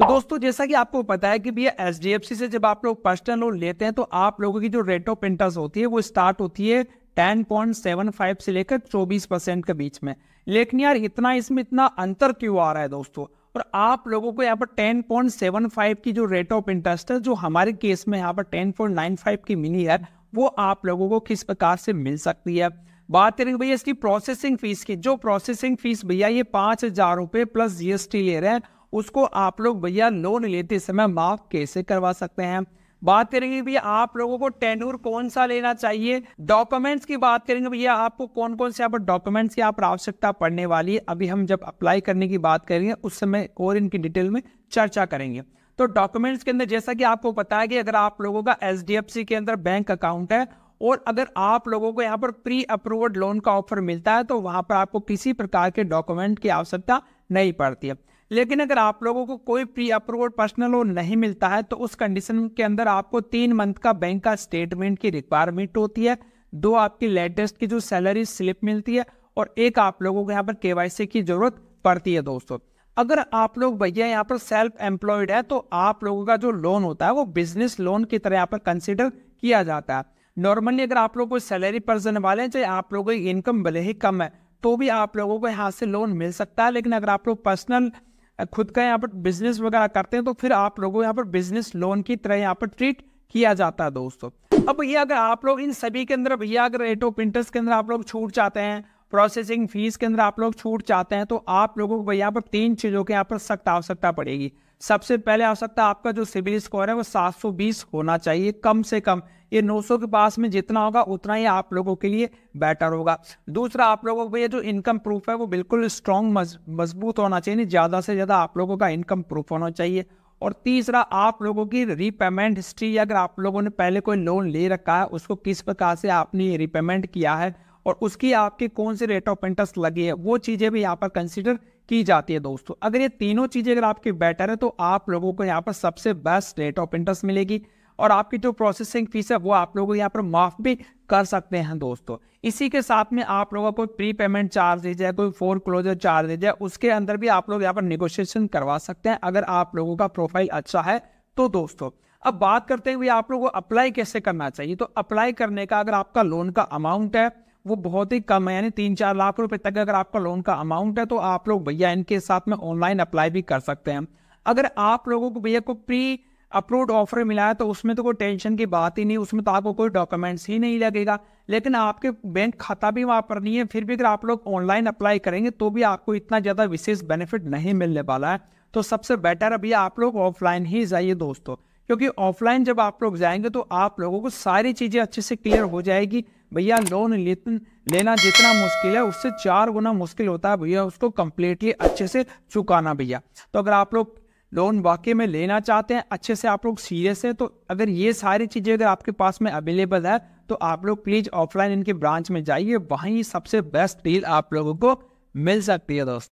तो दोस्तों जैसा कि आपको पता है कि भैया एच डी एफ सी से जब आप लोग पर्सनल लोन लेते हैं तो आप लोगों की जो रेट ऑफ इंटरेस्ट होती है वो स्टार्ट होती है टेन पॉइंट सेवन फाइव से लेकर चौबीस परसेंट के बीच में लेकिन यार इतना इसमें इतना अंतर क्यों आ रहा है दोस्तों और आप लोगों को यहाँ पर टेन पॉइंट सेवन फाइव की जो रेट ऑफ इंटरेस्ट है जो हमारे केस में यहाँ पर टेन पॉइंट नाइन फाइव की मिली है वो आप लोगों को किस प्रकार से मिल सकती है बात करेंगे भैया इसकी प्रोसेसिंग फीस की जो प्रोसेसिंग फीस भैया ये पाँच हजार रुपये प्लस जीएसटी ले रहे हैं उसको आप लोग भैया लोन लेते समय माफ़ कैसे करवा सकते हैं बात करेंगे भैया आप लोगों को टेनूर कौन सा लेना चाहिए डॉक्यूमेंट्स की बात करेंगे भैया आपको कौन कौन से यहाँ डॉक्यूमेंट्स की आप आवश्यकता पड़ने वाली है अभी हम जब अप्लाई करने की बात करेंगे उस समय और इनकी डिटेल में चर्चा करेंगे तो डॉक्यूमेंट्स के अंदर जैसा कि आपको बताया गया अगर आप लोगों का एच के अंदर बैंक अकाउंट है और अगर आप लोगों को यहाँ पर प्री अप्रूव्ड लोन का ऑफर मिलता है तो वहाँ पर आपको किसी प्रकार के डॉक्यूमेंट की आवश्यकता नहीं पड़ती है लेकिन अगर आप लोगों को कोई प्री अप्रूवल पर्सनल लोन नहीं मिलता है तो उस कंडीशन के अंदर आपको तीन मंथ का बैंक का स्टेटमेंट की रिक्वायरमेंट होती है दो आपकी लेटेस्ट की जो सैलरी स्लिप मिलती है और एक आप लोगों को यहाँ पर केवाईसी की जरूरत पड़ती है दोस्तों अगर आप लोग भैया यहाँ पर सेल्फ एम्प्लॉयड है तो आप लोगों का जो लोन होता है वो बिजनेस लोन की तरह यहाँ पर कंसिडर किया जाता है नॉर्मली अगर आप लोग कोई सैलरी पर्सन वाले हैं चाहे आप लोगों की इनकम भले ही कम है तो भी आप लोगों को यहाँ से लोन मिल सकता है लेकिन अगर आप लोग पर्सनल खुद का यहाँ पर बिजनेस वगैरह करते हैं तो फिर आप लोगों को यहाँ पर बिजनेस लोन की तरह यहाँ पर ट्रीट किया जाता है दोस्तों अब ये अगर आप लोग इन सभी के अंदर भैया अगर रेट ऑफ इंटरेस्ट के अंदर आप लोग छूट जाते हैं प्रोसेसिंग फीस के अंदर आप लोग छूट चाहते हैं तो आप लोगों को यहाँ पर तीन चीज़ों की यहाँ पर सख्त आवश्यकता पड़ेगी सबसे पहले आवश्यकता आपका जो सिविल स्कोर है वो 720 होना चाहिए कम से कम ये 900 के पास में जितना होगा उतना ही आप लोगों के लिए बेटर होगा दूसरा आप लोगों को ये जो इनकम प्रूफ है वो बिल्कुल स्ट्रॉन्ग मजबूत होना चाहिए ज़्यादा से ज़्यादा आप लोगों का इनकम प्रूफ होना चाहिए और तीसरा आप लोगों की रीपेमेंट हिस्ट्री अगर आप लोगों ने पहले कोई लोन ले रखा है उसको किस प्रकार से आपने रिपेमेंट किया है और उसकी आपके कौन से रेट ऑफ इंटरेस्ट लगी है वो चीज़ें भी यहाँ पर कंसिडर की जाती है दोस्तों अगर ये तीनों चीज़ें अगर आपकी बेटर है तो आप लोगों को यहाँ पर सबसे बेस्ट रेट ऑफ इंटरेस्ट मिलेगी और आपकी जो प्रोसेसिंग फीस है वो आप लोगों यहाँ पर माफ़ भी कर सकते हैं दोस्तों इसी के साथ में आप लोगों को प्री पेमेंट दी जाए कोई फोर क्लोजर दी जाए उसके अंदर भी आप लोग यहाँ पर निगोशिएशन करवा सकते हैं अगर आप लोगों का प्रोफाइल अच्छा है तो दोस्तों अब बात करते हुए आप लोगों को अप्लाई कैसे करना चाहिए तो अप्लाई करने का अगर आपका लोन का अमाउंट है वो बहुत ही कम है यानी तीन चार लाख रुपए तक अगर आपका लोन का अमाउंट है तो आप लोग भैया इनके साथ में ऑनलाइन अप्लाई भी कर सकते हैं अगर आप लोगों को भैया को प्री अप्रूव ऑफर मिला है तो उसमें तो कोई टेंशन की बात ही नहीं उसमें तो आपको कोई डॉक्यूमेंट्स ही नहीं लगेगा लेकिन आपके बैंक खाता भी वहाँ पर नहीं है फिर भी अगर आप लोग ऑनलाइन अप्लाई करेंगे तो भी आपको इतना ज़्यादा विशेष बेनिफिट नहीं मिलने वाला है तो सबसे बेटर अभी आप लोग ऑफलाइन ही जाइए दोस्तों क्योंकि ऑफलाइन जब आप लोग जाएंगे तो आप लोगों को सारी चीज़ें अच्छे से क्लियर हो जाएगी भैया लोन लेना जितना मुश्किल है उससे चार गुना मुश्किल होता है भैया उसको कम्प्लीटली अच्छे से चुकाना भैया तो अगर आप लोग लोन वाकई में लेना चाहते हैं अच्छे से आप लोग सीरियस हैं तो अगर ये सारी चीज़ें अगर आपके पास में अवेलेबल है तो आप लोग प्लीज़ ऑफलाइन इनके ब्रांच में जाइए वहीं सबसे बेस्ट डील आप लोगों को मिल सकती है दोस्तों